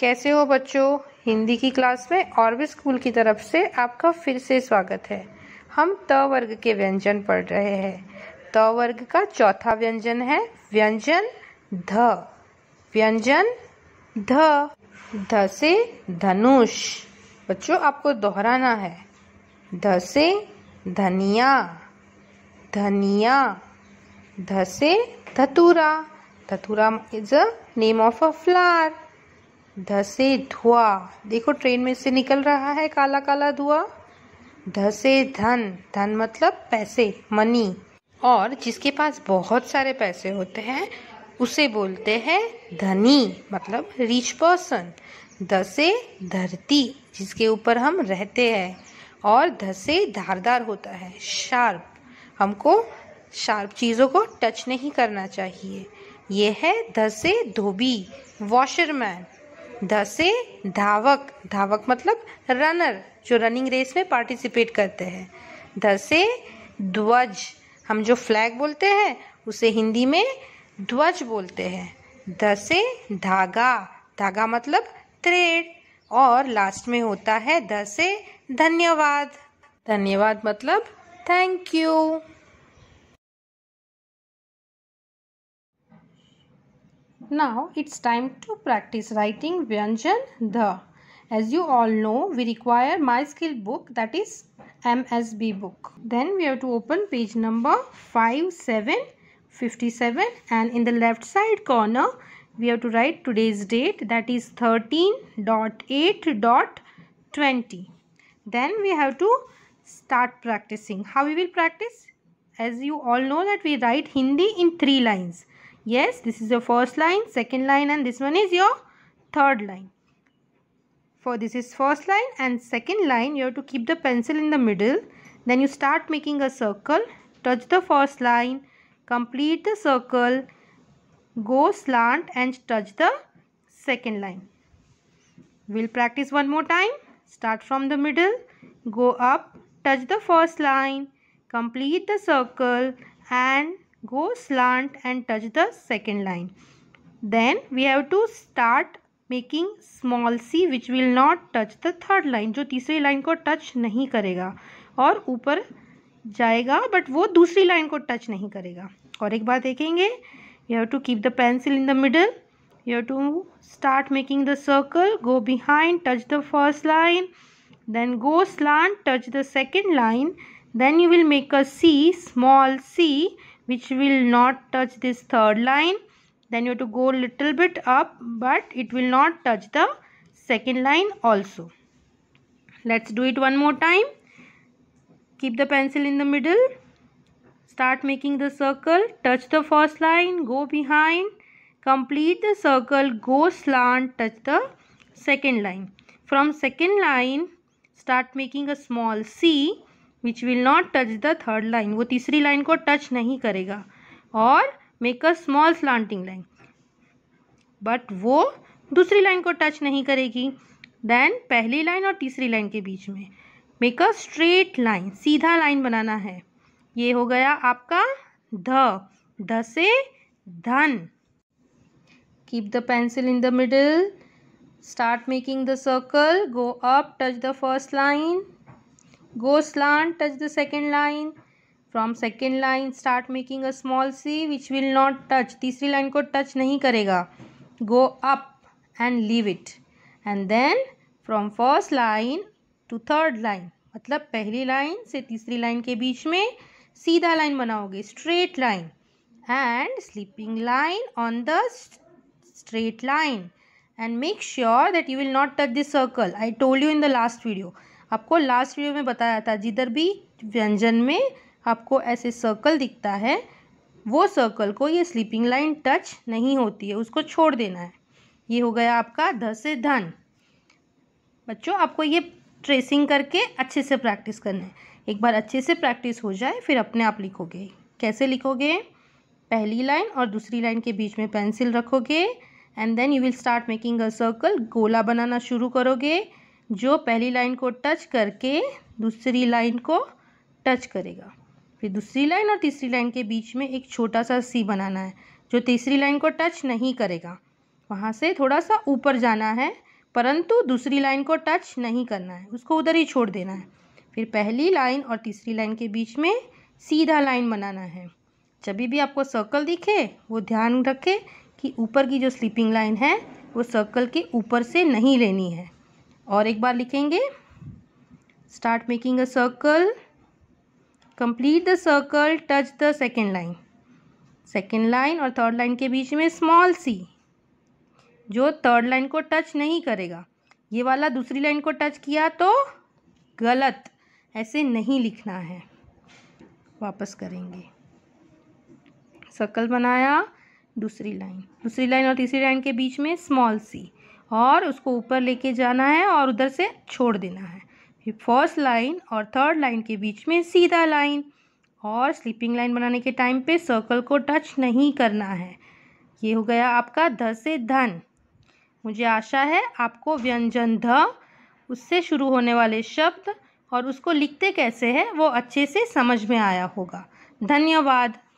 कैसे हो बच्चों हिंदी की क्लास में और भी स्कूल की तरफ से आपका फिर से स्वागत है हम त वर्ग के व्यंजन पढ़ रहे हैं त वर्ग का चौथा व्यंजन है व्यंजन ध व्यंजन ध ध से धनुष बच्चों आपको दोहराना है ध से धनिया धनिया ध से धतूरा धतूरा is a name of a flower धसे धुआ देखो ट्रेन में से निकल रहा है काला काला धुआं धसे धन धन मतलब पैसे मनी और जिसके पास बहुत सारे पैसे होते हैं उसे बोलते हैं धनी मतलब रिच पर्सन धसे धरती जिसके ऊपर हम रहते हैं और धसे धारदार होता है शार्प हमको शार्प चीज़ों को टच नहीं करना चाहिए यह है धसे धोबी वॉशरमैन ध धावक धावक मतलब रनर जो रनिंग रेस में पार्टिसिपेट करते हैं ध ध्वज हम जो फ्लैग बोलते हैं उसे हिंदी में ध्वज बोलते हैं दसे धागा धागा मतलब थ्रेड और लास्ट में होता है दसे धन्यवाद धन्यवाद मतलब thank you Now it's time to practice writing Vyanjan the. As you all know, we require my skill book that is MSB book. Then we have to open page number 5757 and in the left side corner we have to write today's date that is 13.8.20. Then we have to start practicing. How we will practice? As you all know that we write Hindi in three lines. Yes, this is your first line, second line and this one is your third line. For this is first line and second line you have to keep the pencil in the middle. Then you start making a circle, touch the first line, complete the circle, go slant and touch the second line. We'll practice one more time. Start from the middle, go up, touch the first line, complete the circle and go slant and touch the second line then we have to start making small c which will not touch the third line जो तीसरी line को touch नहीं करेगा और ऊपर जाएगा but वो दूसरी लाइन को टच नहीं करेगा और एक बार देखेंगे you have to keep the pencil in the middle you have to start making the circle go behind touch the first line then go slant touch the second line then you will make a c small c which will not touch this third line then you have to go little bit up but it will not touch the second line also let's do it one more time keep the pencil in the middle start making the circle touch the first line go behind complete the circle go slant touch the second line from second line start making a small c which will not touch the third line वो तीसरी line को touch नहीं करेगा और make a small slanting line but वो दूसरी line को touch नहीं करेगी देन पहली लाइन और तीसरी लाइन के बीच में मेक अ स्ट्रेट लाइन सीधा लाइन बनाना है ये हो गया आपका ध ध से धन keep the pencil in the middle start making the circle go up touch the first line Go slant, touch the second line. From second line, start making a small C which will not touch. तीसरी line को touch नहीं करेगा Go up and leave it. And then from first line to third line. मतलब पहली line से तीसरी line के बीच में सीधा line बनाओगे straight line. And sleeping line on the straight line. And make sure that you will not touch the circle. I told you in the last video. आपको लास्ट वीडियो में बताया था जिधर भी व्यंजन में आपको ऐसे सर्कल दिखता है वो सर्कल को ये स्लीपिंग लाइन टच नहीं होती है उसको छोड़ देना है ये हो गया आपका ध से धन बच्चों आपको ये ट्रेसिंग करके अच्छे से प्रैक्टिस करना है एक बार अच्छे से प्रैक्टिस हो जाए फिर अपने आप लिखोगे कैसे लिखोगे पहली लाइन और दूसरी लाइन के बीच में पेंसिल रखोगे and then you will start making a circle गोला बनाना शुरू करोगे जो पहली लाइन को टच करके दूसरी लाइन को टच करेगा फिर दूसरी लाइन और तीसरी लाइन के बीच में एक छोटा सा सी बनाना है जो तीसरी लाइन को टच नहीं करेगा वहाँ से थोड़ा सा ऊपर जाना है परंतु दूसरी लाइन को टच नहीं करना है उसको उधर ही छोड़ देना है फिर पहली लाइन और तीसरी लाइन के बीच में सीधा लाइन बनाना है जब भी आपको सर्कल दिखे वो ध्यान रखें कि ऊपर की जो स्लीपिंग लाइन है वो सर्कल के ऊपर से नहीं लेनी है और एक बार लिखेंगे start making a circle complete the circle touch the second line second line और थर्ड लाइन के बीच में स्मॉल सी जो थर्ड लाइन को टच नहीं करेगा ये वाला दूसरी लाइन को टच किया तो गलत ऐसे नहीं लिखना है वापस करेंगे सर्कल बनाया दूसरी लाइन दूसरी लाइन और तीसरी लाइन के बीच में स्मॉल सी और उसको ऊपर लेके जाना है और उधर से छोड़ देना है फिर फर्स्ट लाइन और थर्ड लाइन के बीच में सीधा लाइन और स्लीपिंग लाइन बनाने के टाइम पे सर्कल को टच नहीं करना है ये हो गया आपका ध से धन मुझे आशा है आपको व्यंजन ध उससे शुरू होने वाले शब्द और उसको लिखते कैसे हैं वो अच्छे से समझ में आया होगा धन्यवाद